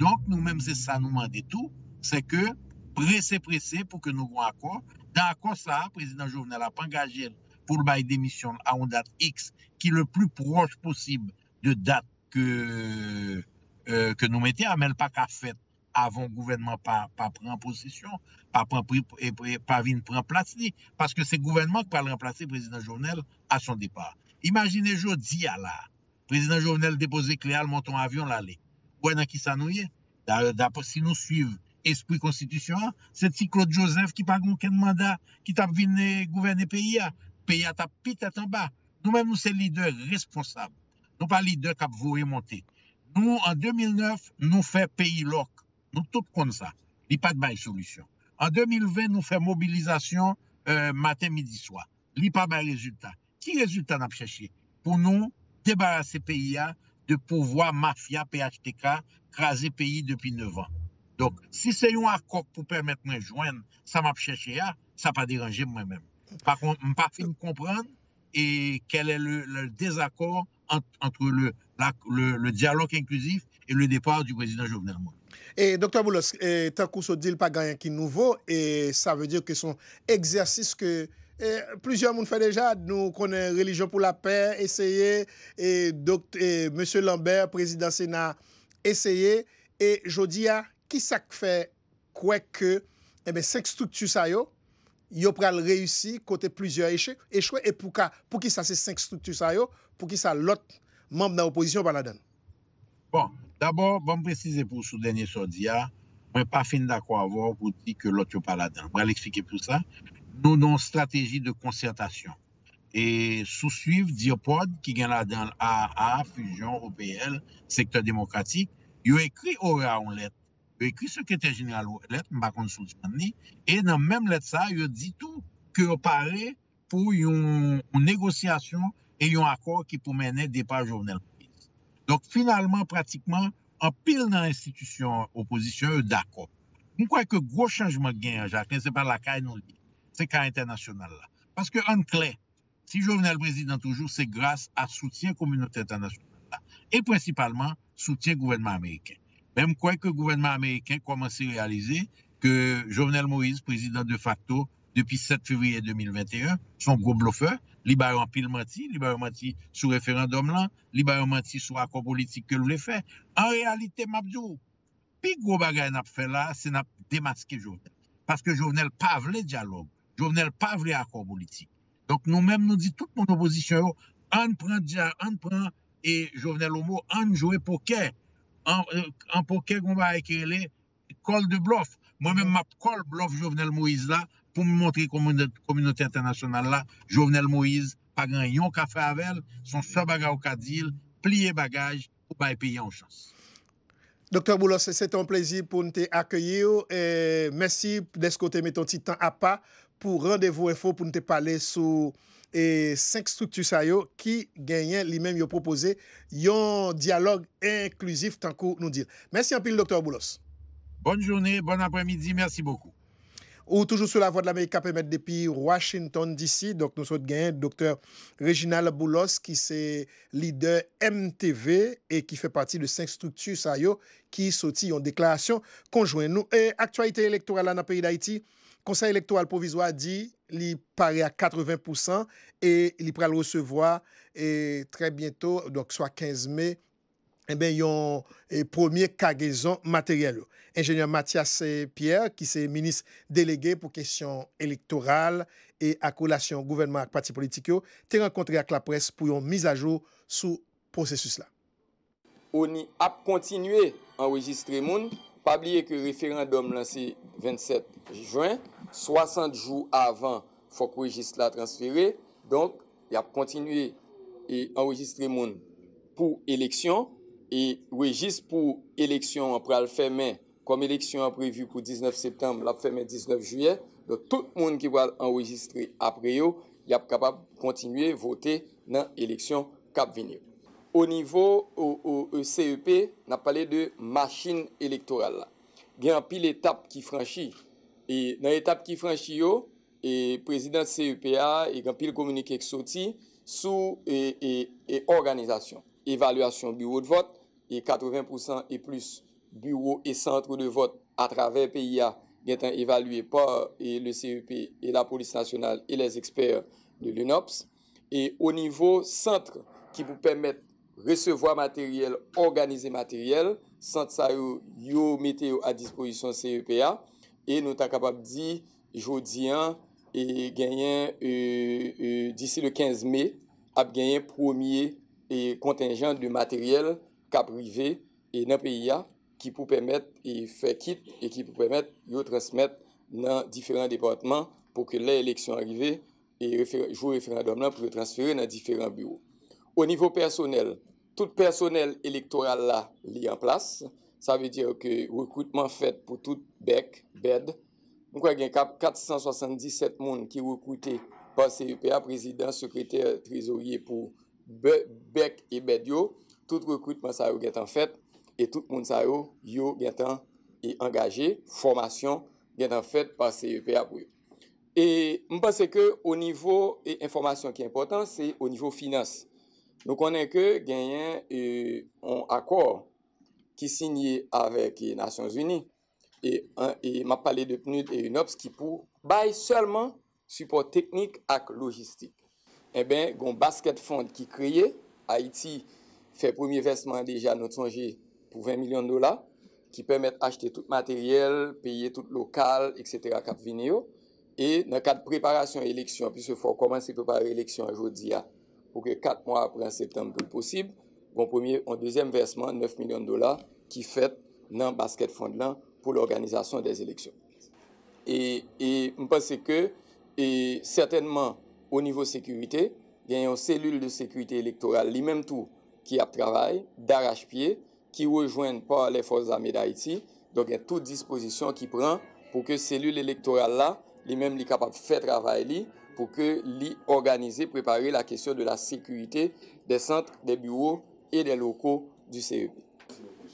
Donc, nous-mêmes, c'est ça, nous demandons tout, c'est que pressé, pressé pour que nous avons un accord. Dans l'accord, ça, le président Jovenel n'a pas engagé pour bail démission à une date X qui est le plus proche possible de date que, euh, que nous mettons, hein, mais pas qu'à fait avant le gouvernement pas pas position, pas prendre pas place parce que c'est le gouvernement qui va remplacer le président Jovenel à son départ. Imaginez jodi à président Jovenel déposé Cléal montant avion l'aller. Ouais dans qui ça nous D'après si nous suivons esprit constitution, c'est si Claude Joseph qui n'a pas aucun mandat qui t'a gouverner pays hein pays a pite en bas. Nous-mêmes, nous sommes leaders responsables. Nous pas leaders qui vont monter. Nous, en 2009, nous faisons pays loc. Nous tout comme ça. Il n'y a pas de solution. En 2020, nous faisons mobilisation euh, matin, midi, soir. Il n'y a pas de résultat. Qui résultat n'a cherché pour nous débarrasser pays de pouvoir mafia PHTK craser pays depuis 9 ans. Donc, si c'est un accord pour permettre de joindre, ça m'a cherché, ça pas dérangé moi-même. Par contre, je pas comprendre et quel est le, désaccord entre, le, le, dialogue inclusif et le départ du président Jovenel Moïse. Et docteur Boulos, tant qu'on se dit pas gagné qui nouveau, et ça veut dire que son exercice que plusieurs monde fait déjà, nous connaissons religion pour la paix, essayé, et, docteur, monsieur Lambert, président Sénat, essayé. et je dis qui ça fait quoi que, eh bien, cinq structures ça est. yo pral reyusi kote plizio eche, e chwe epou ka pou ki sa se senk struktur sa yo, pou ki sa lot mamb nan opozisyon ou pala den? Bon, d'abor, bon mprezize pou sou denye sou diya, mwen pa fin da kwa avon pou ti ke lot yo pala den. Mwen l'eksplike pou sa, nou don strategi de konsentasyon e sousuiv diopod ki gen la den AA, Fugion, OBL, Sektor Demokratik, yo ekri ora ou let, yo ekri sekretèr-general ou let, mbakon soujani, e nan mèm let sa, yo di tou ki yo pare pou yon negosyasyon e yon akor ki pou mènen depa jovenel-prezident. Dok finalman, pratikman, an pil nan institisyon oposisyon, yo d'akor. Mwen kwa eke gwo chanjman gen, se par la kaj nou li, se kaj internasyonal la. Paske an kle, si jovenel-prezident toujou, se grase a soutyen koumenote internasyonal la. E prinsipalman, soutyen gouvernement Amerikè. Même quoi que le gouvernement américain commence à réaliser que Jovenel Moïse, président de facto depuis 7 février 2021, son gros bluffeur, libère en pile menti, libère menti sous référendum là, libère menti sous accord politique que voulait faire. En réalité, Mabdou, puis gros bagay a fait là, c'est n'a démasqué Jovenel. Parce que Jovenel pas voulait dialogue, Jovenel pas voulu accord politique. Donc nous-mêmes, nous dit toute mon opposition, on prend, on prend et Jovenel Homo, on joue poker. Euh, an pou kek mou ba ekrele, kol de blof. Mwen men mhm. map kol blof Jovenel Moïse la pou moun montre komunite internasyonal la. Jovenel Moïse, pa gran yon kafe avel, son sa bagaj ou ka dil, pliye bagaj, ou ba epye yon chans. Doktor Boulos, se euh, te an plezi pou nou te akyeye yo e mersi desko te metton ti tan apa pou randevou e fo pou nou te pale sou... E 5 struktur sa yo ki genyen li men yo propose yon dialog inklusif tankou nou dir. Mersi anpil Dr. Boulos. Bonne jounen, bon apremidi, mersi boku. Ou toujou sou la vo de la mey kapemet depi Washington DC. Donk nou sot genyen Dr. Reginald Boulos ki se lider MTV e ki fe pati de 5 struktur sa yo ki soti yon deklarasyon konjwen nou. E aktualite elektoral an apri d'Haiti? Konseil elektoral provizwa di li pari a 80% e li pral recevoi tre bientou, dok swa 15 me, e ben yon eh, premier kagezon materyel. Engenier Mathias Pierre, ki se minis delege pou kesyon elektoral e akolasyon gouvenman ak pati politikyo, te renkontri ak la pres pou yon miz ajo sou prosesus la. Oni ap kontinue anwejistre moun, pabliye ke referandom lansi 27 juen, 60 jou avan fok wejist la transfere, donk yap kontinuye enwejistri moun pou eleksyon, e wejist pou eleksyon apre al fèmè, kom eleksyon aprevi pou 19 septem, l ap fèmè 19 juyè, donk tout moun ki wad anwejistri apre yo, yap kapab kontinuye vote nan eleksyon kap venye. Ou nivou ou ECEP, nap pale de machin elektoral la. Gen api letap ki franshi, E nan etap ki franchi yo, e prezident CEPA e, e gampil komunikek soti sou e, e, e organizasyon. Evaluasyon bureau de vot, e 80% e plus bureau e centre de vot a traver PIA gen tan evalue pa le CEPA e la polis nasyonal e les eksper de l'UNOPS. E o nivou centre ki pou pemet resevoa materyel, organize materyel, centre sa yo meteo a dispojisyon CEPA, E nou ta kapap di, jodi an, e genyen euh, euh, disi le 15 me, ap genyen promye e kontingen de materyel ka prive e nan piya ki pou pemet e fe kit e ki pou pemet yo transmet nan diferant departman pou ke la eleksyon arrive e jou referandum lan pou yo transfere nan diferant bureau. Ou nivou personel, tout personel elektoral la li an plas. sa ve diyo ke rekrutman fet pou tout bek, bed. Mwen kwa gen 477 moun ki rekrute pa CEPA, prezident, sekreter, trezorye pou bek e bed yo, tout rekrutman sa yo gen tan fet, e tout moun sa yo yo gen tan engaje, formasyon gen tan fet pa CEPA pou yo. E mwen panse ke o nivou e informasyon ki important, se o nivou finans. Nou konen ke genyen euh, yon akor, ki sinye avek e Nasyons Uni, e, e ma pale de pnud e yon obs ki pou baye selman suport teknik ak logistik. E ben, gon basket fond ki kriye, Haiti fè premier vestman deja nou tsonje pou 20 milyon dola, ki pwemet achete tout materyel, peye tout lokal, etc. kat vinyo, e nan kat preparasyon e leksyon, pi se fwa koman se prepare leksyon ajo diya, pou ke kat mwa apren septem pou l'possib, gon premier ou dezem vestman 9 milyon dola, ki fèt nan basket fond lan pou l'organizasyon des eleksyon. E mpense ke, certainman, ou nivou sekurite, gen yon selul de sekurite elektoral, li menm tou ki ap travay, daraj pye, ki wèjwen pa lè fòz zameda iti, donk yon tou disposisyon ki pran, pou ke selul elektoral la, li menm li kapap fèt travay li, pou ke li organizé, preparé la kesyon de la sekurite de sentre, de bureau, e de loko du CEB.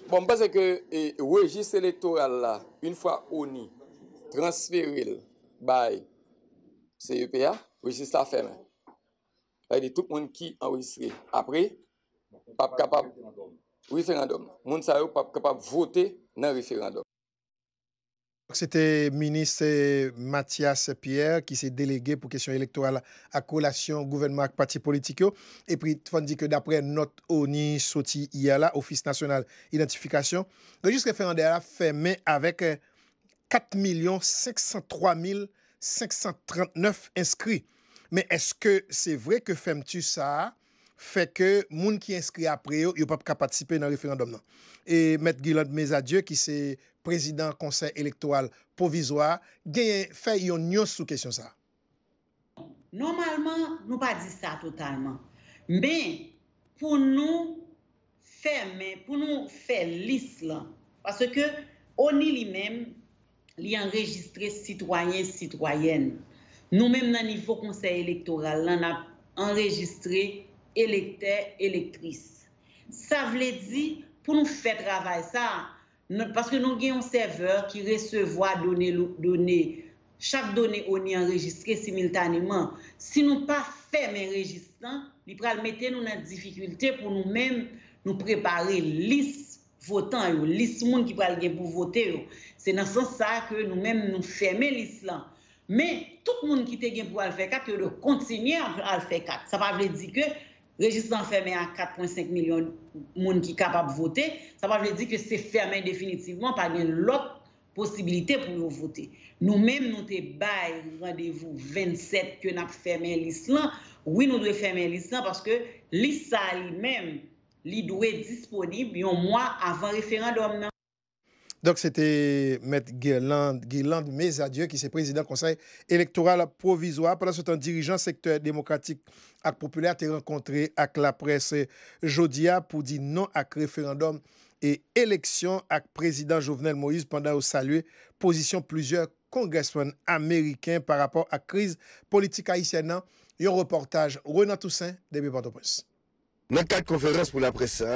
Bon, bezè ke e, rejist selektoral la, un fwa oni, transferil by CEPA, rejist la feme. A di tout moun ki an rejistre. Apre, pap kapab... Referandum. Moun sa yo pap kapab vote nan referandum. C'était ministre Mathias Pierre qui s'est délégué pour questions électorales à coalition, gouvernement et partis politikos. Et puis, il a dit que d'après Notte, Oni, Soti, Iala, Office National Identification, le juste référendum a fermé avec 4,503,539 inscrits. Mais est-ce que c'est vrai que ferme tout ça fait que moun qui est inscrit après n'y a pas participé dans le référendum-là? Non? Et Maitre Guillaume Mésadieu qui s'est prezident konsey elektoral povizwa, gen fè yon nyos sou kesyon sa. Normalman, nou pa di sa totalman. Men, pou nou fè men, pou nou fè lis la. Paske, oni li men li enregistre sitwayen, sitwayen. Nou men nan nifo konsey elektoral, lan ap enregistre elektè, elektris. Sa vle di pou nou fè travay sa, Parce que nous avons un serveur qui recevra données, données. Chaque donnée, on y enregistrée simultanément. Si nous pas fait pas il va mettre nous dans difficulté pour nous-mêmes nous préparer liste votant, liste monde qui va pour voter. C'est dans ce sens ça que nous-mêmes nous fermons liste Mais tout le monde qui était pour le faire 4, il continue à le faire 4. Ça ne veut pas dire que Registran ferme a 4.5 milyon moun ki kapap vote. Sa pa jle di ke se ferme definitivman pa gen lok posibilite pou nou vote. Nou menm nou te bay vandevou 27 ke na pou ferme l'Islan. Ou y nou dwe ferme l'Islan paske l'Issa li menm li dwe disponib yon mwa avan referandom nan. Donk, sete Met Guiland, Guiland Mezadieu, ki se prezident konsey elektoral provizwa, pandan se ton dirijan sektor demokratik ak populer te renkontre ak la presse Jodia pou di non ak referandom e eleksyon ak prezident Jovenel Moïse pandan ou salue posisyon plouzyor kongresman Ameriken par rapport ak kriz politik haïsyen nan. Yon reportaj, Renan Toussaint, Demi Porto Presse. Nan kal konferans pou la presse,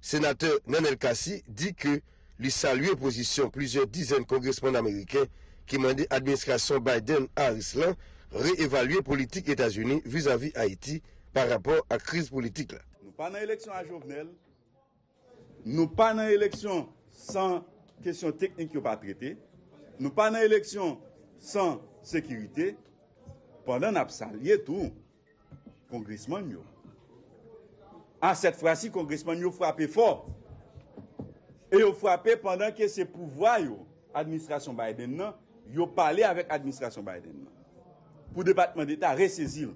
senateur Nenel Kassi di ke lui saluer position plusieurs dizaines de congressmen américains qui demandaient administration biden harris réévaluer politique États-Unis vis-à-vis Haïti par rapport à la crise politique. Nous ne sommes pas dans l'élection à Jovenel. Nous pas dans l'élection sans question techniques qui pas traitées, Nous ne pas dans l'élection sans sécurité. Pendant que nous avons tout, congressman, à cette fois-ci, frappé fort. Et yo frappé pendant que c'est pouvoirs, administration Biden vous yo parlé avec administration Biden Pour Pour département d'État ressaisir.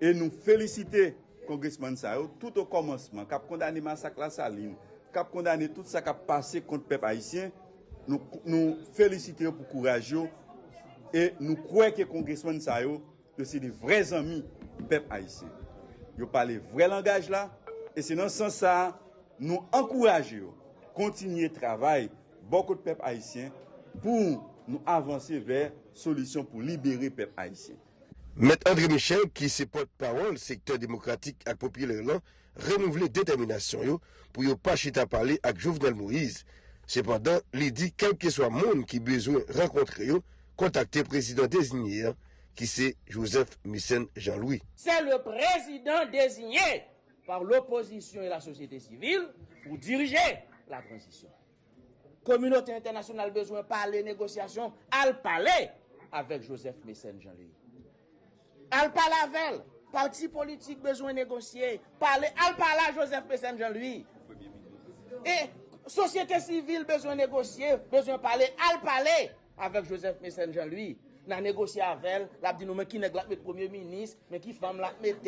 Et nous féliciter congressman ça yo tout au commencement condamné le massacre la saline, a condamné tout ce qui a passé contre peuple haïtien. Nous nous féliciter pour courage et nous croyons que congressman de yo c'est des vrais amis peuple haïtien. ont parlé vrai langage là et c'est dans ce sens ça nous encourageons kontinye travay bokot pep haisyen pou nou avanse ver solisyon pou libere pep haisyen. Met André Michel, ki se potpawal sektor demokratik ak popyler lan, renouvle determinasyon yo pou yo pachita pale ak Jouvenel Moïse. Sepadan, li di, kelke swa moun ki bezou renkontre yo, kontakte prezident dezinyer, ki se Joseph Misen Jean-Louis. Se le prezident dezinyer par l'oposisyon e la sosyete sivil pou dirije la transition. Communauté internationale besoin parler négociation, al parler avec Joseph Messen Jean-Louis. Al parle avec parti politique besoin négocier, parler al parler Joseph Messen Jean-Louis. Et société civile besoin négocier, besoin parler al parler avec Joseph Messen Jean-Louis. négocié avec elle, la dit qui mais qui premier ministre mais qui femme la mette,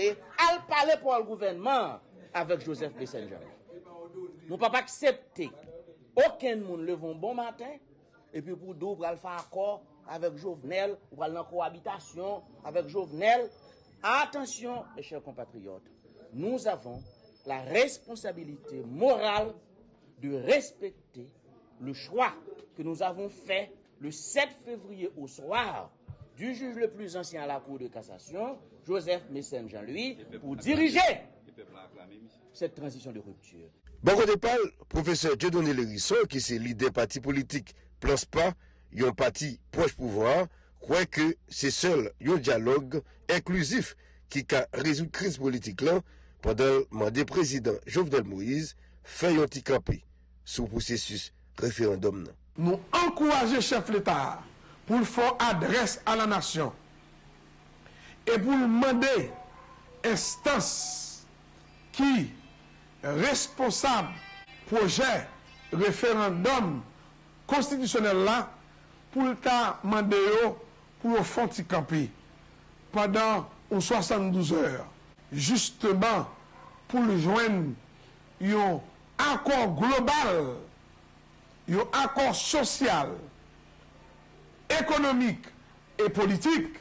al parler pour le gouvernement avec Joseph Bessenjani. Nous ne pouvons pas accepter aucun monde levons bon matin et puis pour nous, pour faire accord avec Jovenel, ou faire en cohabitation avec Jovenel. Attention, mes chers compatriotes, nous avons la responsabilité morale de respecter le choix que nous avons fait le 7 février au soir du juge le plus ancien à la Cour de cassation, Joseph Messen Jean-Louis, pour diriger cette transition de rupture. Ban kote pal, profeseur Jadoni Lerisson ki se li de pati politik plas pa yon pati proj pouvran, kwen ke se sol yon diyalog eklusif ki ka rezout kriz politik la, pandan mande prezident Jovdel Moïse fè yon tikapi sou prosesus referandom nan. Moun ankouwaje chef l'Etat pou l'fon adres a la nasyon, e pou l'mande estans ki... responsab pouje referandom konstitisyonel la pou l ka mande yo pou yo fonti kapi padan ou 72 or. Justeban pou l joen yo akor global, yo akor sosyal, ekonomik e politik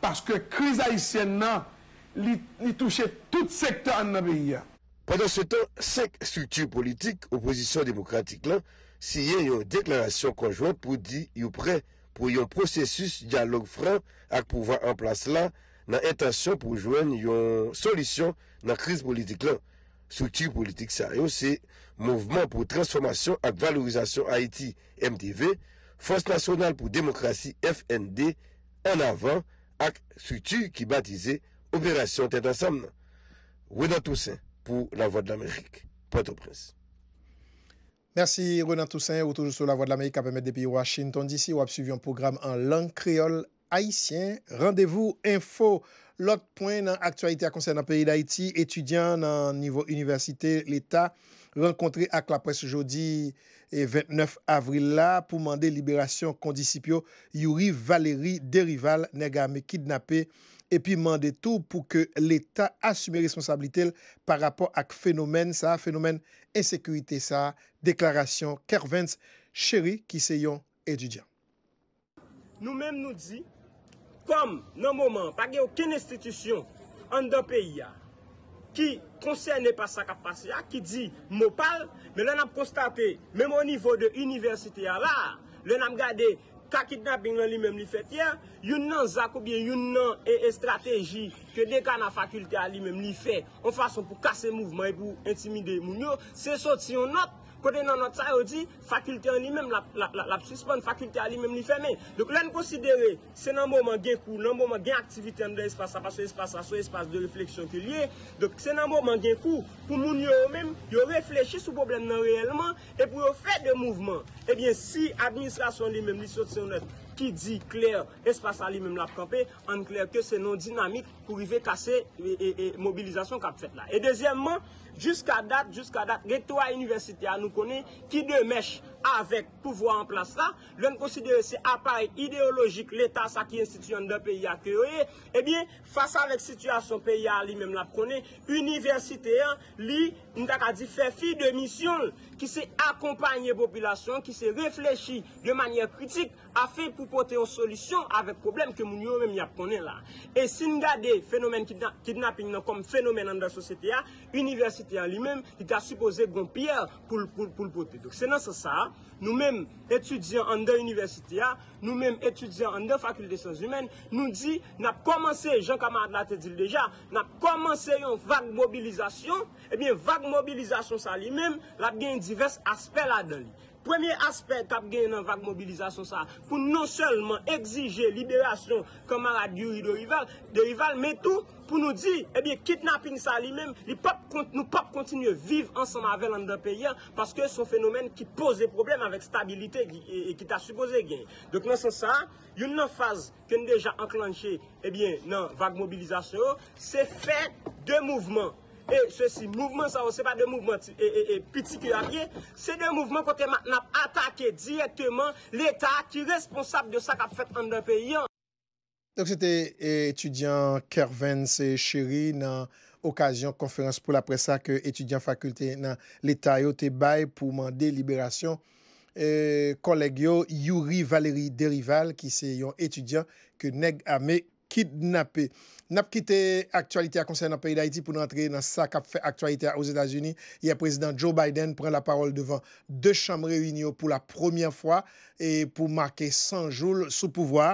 paske kriz haisyen nan li touche tout sektor an nabeya. Pendan se ton, sek sutu politik, oposisyon demokratik lan, siye yon deklarasyon konjouan pou di yon pre pou yon prosesus diyalog fran ak pouvan an plas la nan etasyon pou jwen yon solisyon nan kriz politik lan. Soutu politik sa yo se mouvman pou transformasyon ak valorizasyon Haiti MDV, Fonse Nationale pou Demokrasi FND, an avan ak soutu ki batize Operasyon Tentasam nan. Wena tousen. pour la Voix de l'Amérique. Point au prince Merci Renan Toussaint, ou toujours sur la Voix de l'Amérique à permettre depuis Washington d'ici, ou à suivre un programme en langue créole haïtien Rendez-vous info. L'autre point dans l'actualité concernant le pays d'Haïti, étudiants dans niveau université, l'État rencontré avec la presse jeudi et 29 avril là pour demander libération condiscipio Yuri Valérie Derival, nègre kidnappé epi mande tou pou ke l'Etat asume responsabilite l par rapport ak fenomen sa, fenomen esekurite sa, deklarasyon kervens, cheri ki seyon edudyan. Nou mem nou di, kom nou mouman, page oukine institisyon an do peyi ya ki konsen ne pa sa kapasyan ki di mou pal, men nan ap konstate, men mou nivou de universite ya la, nan ap gade Kakitna bing lan li men li fe. Tien, yon nan Zakoubie, yon nan e estrategi ke dekana fakulte a li men li fe an fason pou kase mouvman e pou intimide moun yo. Se sot si yon not, Kote nan wot sa yo di, fakulte an li mem la psispan, fakulte an li mem li feme. Doke lan konsidere, se nan mou man gen kou, nan mou man gen aktivite an de espasa, pas se espasa, so espasa de refleksyon ki liye. Dok se nan mou man gen kou, pou moun yo o mem, yo reflechi sou problem nan reyelman, e pou yo fe de mouvment. Ebyen eh si administrasyon li mem li sot se on et, ki di kler espasa li mem la pkampe, an kler ke se nan dinamik pou rive kase mobilizasyon kap fet la. E dezyemman... Juska dat, juska dat, geto a universite a nou kone, ki de meche avek pouvoi an plas la, lwen konsidere se apare ideologik l'Etat sa ki instituyen de peyi a kreoye, ebyen, fasa vek situasyon peyi a li menm la pkone, universite a li, nta ka di fefi de misyon ki se akompanye populasyon, ki se reflechi de manye kritik, a fe pou pote o solisyon avek problem ke moun yo menm ya pkone la. E si nga de fenomen kidnapin nan kom fenomen an da sosete a, universite ya li men, it a suppose gon pier pou l poti. Se nan se sa, nou men, etudyan an de universite ya, nou men, etudyan an de fakulte sans humen, nou di nap komanse, Jean Kamad Latedil deja, nap komanse yon vagn mobilizasyon, ebyen vagn mobilizasyon sa li men, la gen eh yon divers asper la den li. Kwenye aspet ap gen nan vague mobilizasyon sa pou non selman egzije liberasyon kamara gyuri de rival, de rival metou pou nou di, ebyen, eh kidnapping sa li mem, nou pap kontinye viv ansan mavel an de peyen, paske son fenomen ki pose probleme avek stabilite ki ta supose gen. Dok nan son sa, yon nan faze ken deja anklanchi, ebyen, nan vague mobilizasyon, se fe de mouvment. E se si mouvment sa ou se pa de mouvment e piti ki a rye, se de mouvment kote man ap atake direktyman l'Etat ki responsable de sa kap fèt an de pe yon. Donk se te etudyan eh, Kervens e Cherie nan okasyon konferans pou la presa ke etudyan fakulte nan l'Etat yo te bay pou man deliberasyon. Koleg eh, yo, Yuri Valery Derival ki se yon etudyan ke neg ame konferans. Kite nape, nape kite aktualite akonsen na peyi da iti pou nou antre nan sa kap fe aktualite aos Etats-Unis. Ya prezident Joe Biden pren la parol devan eh, de chanm reyunyo pou la promyen fwa e pou make 100 joules sou pouvoi.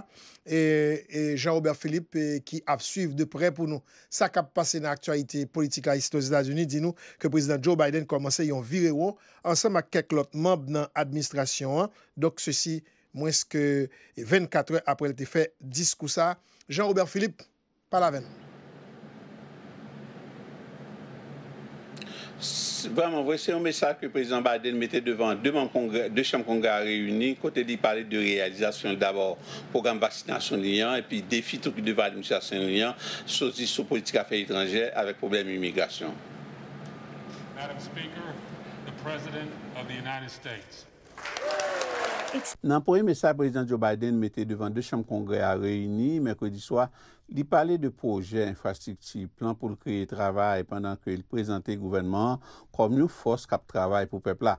E Jean-Robert Philippe ki ap suive de pre pou nou sa kap pase nan aktualite politike la iti aux Etats-Unis di nou ke prezident Joe Biden komanse yon virewo ansan ma keklot mab nan administrasyon an. Dok se si mweske 24 e apre te fe diskousa. Jean-Robert Philippe, Palavelle. Vraiment, voici un message que le président Biden mettait devant deux, congrès, deux chambres congrès réunies, côté d'y parler de réalisation d'abord, programme vaccination l'Union et puis défi de devant l'administration l'Union sur sous politique affaires étrangères avec problème immigration. Madam Speaker, the President of the Nan pouye mesaj, Prezident Joe Biden mette devan 2 chanm kongre a reyni, Merkodi swa, li pale de proje infrastrikti plan pou kreye travay pandan ke il prezante gouvenman komyo fos kap travay pou pepla.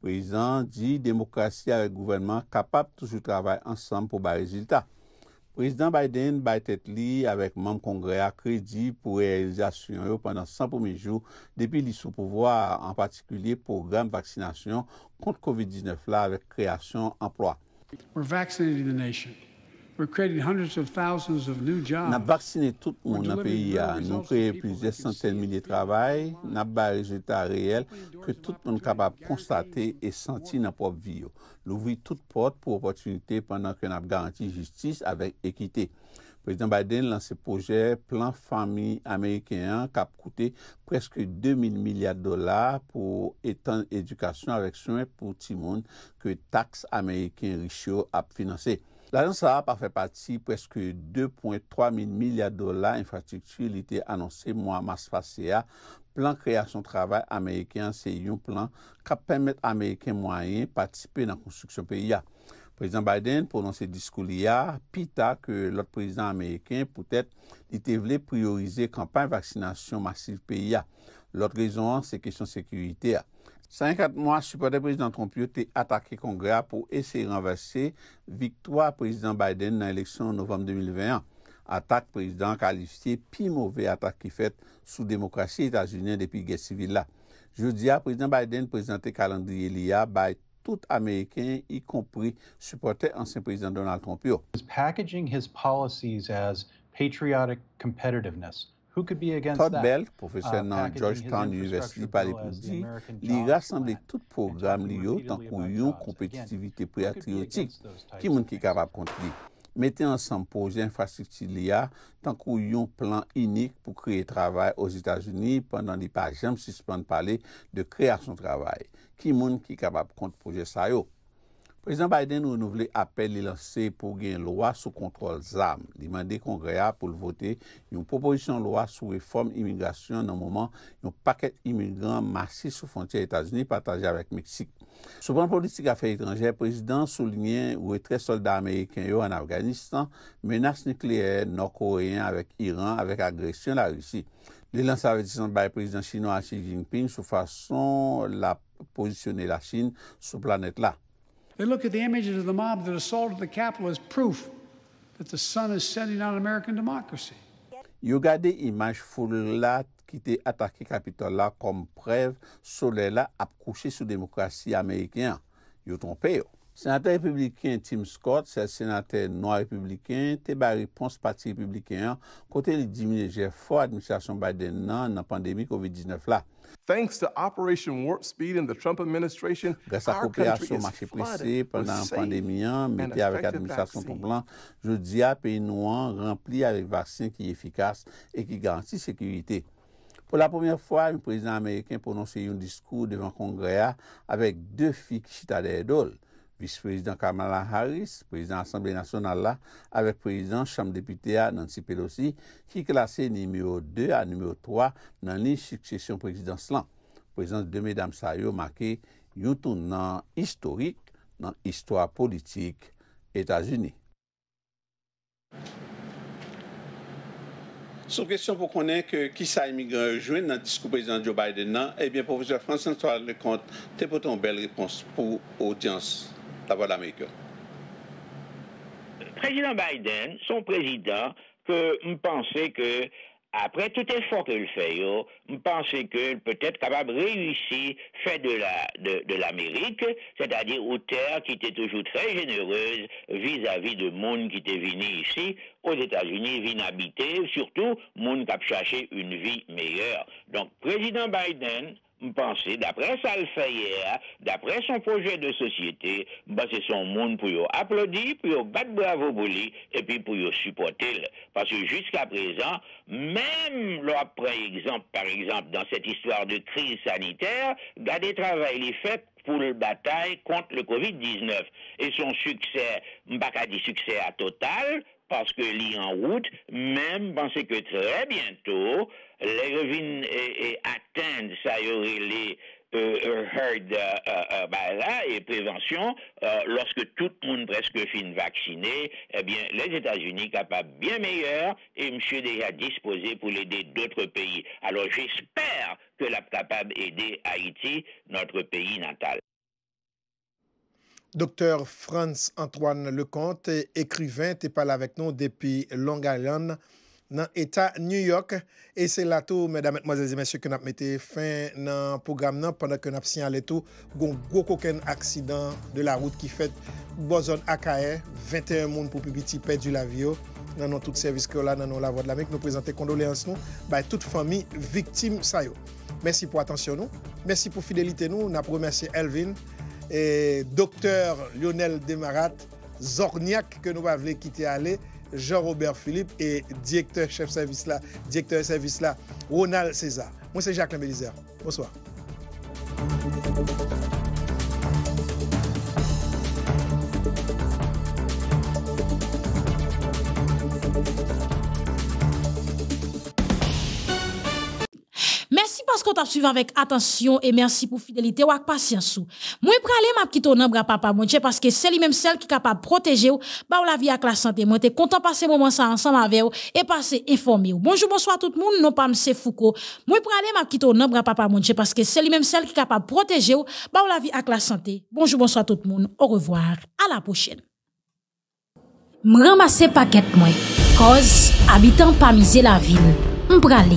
Prezant di, demokrasi are gouvenman kapap tou sou travay ansam pou ba rezultat. President Biden baite li avèk mam kongre akredi pou realizasyon yo pandan san poumi jou depi li sou pouvoi an patikulie pougram vaksinasyon kont COVID-19 la avèk kreasyon aproa. We're vaccinating the nation. Nap vaksine tout moun nan peyi a, nou kreye pwize santel mi de travay, nap ba rejeta reyel ke tout moun kapap konstate e santi nan pop vyo. Louvri tout pot pou opotunite pandan ke nap garanti justis avek ekite. Prezident Biden lan se proje plan fami Amerikyan kap koute preske 2000 milyat dolar pou etan edukasyon avek son pou ti moun ke taks Amerikyan richyo ap finanse. L'agence AAP a fait partie presque 2,3 mille dollars infrastructures, l'était annoncé mois mars face à plan création travail américain. C'est un plan qui a permis aux Américains moyens de participer dans la construction pays. Le président Biden a prononcé ce discours hier, puis a dit que l'autre président américain peut-être l'était voulu prioriser campagne de vaccination massive pays. L'autre raison, c'est la question de la sécurité. 54 mois, supporter président Trompio te ataké congrès pour essayer renverser victoire à président Biden dans l'élection novembre 2021. Atak président qualifié, pire mauvais atak qui fait sous-démocratie états-unien depuis Guest-ci-ville-là. Jeudi, à président Biden, présidente Calandrie Elia, by tout Américain, y compris supporter ancien président Donald Trompio. Il a packagé ses politiques comme une compétitivité patriote. Todd Bell, profeseur nan ah, Georgetown University Palais Poulti, li rassemble tout programme li yo tan kou yon kompetitivite priatriotik ki moun ki kabab kont li. Mete ansam proje infrastrukti li ya tan kou yon plan inik pou kreye travay o Zeta Zuni pandan li pa jem suspande pale de kreya son travay ki moun ki kabab kont proje sayo. Prezident Biden ou nou vle apel li lanse pou gen lwa sou kontrol ZAM. Dimande kongreya pou lvote yon proposisyon lwa sou reforme imigrasyon nan mouman yon paket imigran masi sou fontye Etasuni pataje avèk Meksik. Sou bran politik afèk etranjè, prezident soulyen ou etre soldat Ameriken yo an Afganistan menas nikleye nor koreyen avèk Iran avèk agresyon la Rusi. Li lanse avèk disan bay prezident chino Anshil Jinping sou fason la posisyone la Chin sou planet la. They look at the images of the mob that assaulted the capital as proof that the sun is setting on American democracy. Yo gade imaj foun la ki te atake kapitol la kom prev sole la ap kouche sou demokrasi Amerikyan. Yo trompe yo. Senatè republikan Tim Scott, sel senatè noy republikan, te ba repons pati republikan kote li dimineje fwa administasyon Biden nan pandemi COVID-19 la. Thanks to Operation Warp Speed and the Trump administration, our country is flooded with safe and effective vaccines. Je dis à pays noy rempli avec vaccin qui est efficace et qui garantit sécurité. Pour la première fois, le président américain a prononcé un discours devant le Congrès avec deux filles qui citent à l'aide d'eux. vice-prezident Kamala Harris, prezident Assemblée Nationale la, avek prezident Chambre députée Nancy Pelosi, ki klasé nimeyo 2 a nimeyo 3 nan li suksesyon prezidans lan. Prezident de mes dames sa yo make youtou nan historik nan histwa politik Etats-Unis. Sou kèsyon pou konen ki sa emigran jouen nan diskou prezident Joe Biden nan, ebyen eh prof. François Lecomte te poton bel repons pou odyans. President Président Biden, son président, peut penser que après tout effort qu'il fait, je pense que peut être capable de réussir fait de la de, l'Amérique, c'est-à-dire aux terres qui était toujours très généreuse vis-à-vis de monde qui était venu ici, aux États-Unis, venu habiter, surtout monde qui a cherché une vie meilleure. Donc, président Biden, pense d'après sa d'après son projet de société, bah, c'est son monde pour applaudir, pour battre bravo pour lui, et puis pour supporter. Parce que jusqu'à présent, même là, exemple, par exemple, dans cette histoire de crise sanitaire, gardez travail, les faits pour le bataille contre le Covid-19. Et son succès, pas dit succès à total, parce que lit en route, même pensez que très bientôt, les vin atteindre sa les les herd euh, euh, euh, ben et prévention, lorsque tout le monde presque fin vacciné, eh bien, les États-Unis capables bien meilleurs et monsieur déjà disposé pour l'aider d'autres pays. Alors, j'espère que l'a capable aider Haïti, notre pays natal. Docteur Franz Antoine Lecomte, écrivain, t'es parlé avec nous depuis Long Island. nan Eta, New York. Ese lato, mèdame, mòzèzè, mèsyò, kè nan ap mette fè nan pògram nan pèndè kè nan ap sien alè tou goun gò kòkèn aksidant de la wout ki fèt bozon akaè. 21 moun pou pibi tipè du la vio. Oh. Nan nan tout servis kè o la nan nan la vòd la mèk. Nou prezante kondoléans nou bay tout fami viktim sayo. Mèsi pou atensyon nou. Mèsi pou fidelite nou. Nap remersye Elvin e doktèr Lionel Demarat Zorniak kè nou wav lè kitè alè. Jean-Robert Philippe et directeur chef service là, directeur service là, Ronald César. Moi, c'est Jacques Lambélizer. Bonsoir. parce qu'on t'a suivi avec attention et merci pour fidélité ou avec patience. Moi, à m'a quitté au bras papa, mon Dieu, parce que c'est lui-même celle qui est capable de protéger ou, bah, ou la vie avec la santé. Moi, t'es content de passer moment ça ensemble avec vous et passer informé Bonjour, bonsoir tout le monde, non pas M. Foucault. Moi, à m'a quitté au bras papa, mon Dieu, parce que c'est lui-même celle qui est capable de protéger ou, bah, ou la vie avec la santé. Bonjour, bonsoir tout le monde. Au revoir. À la prochaine. M ramase moi. Cause habitant pas pa la ville. m aller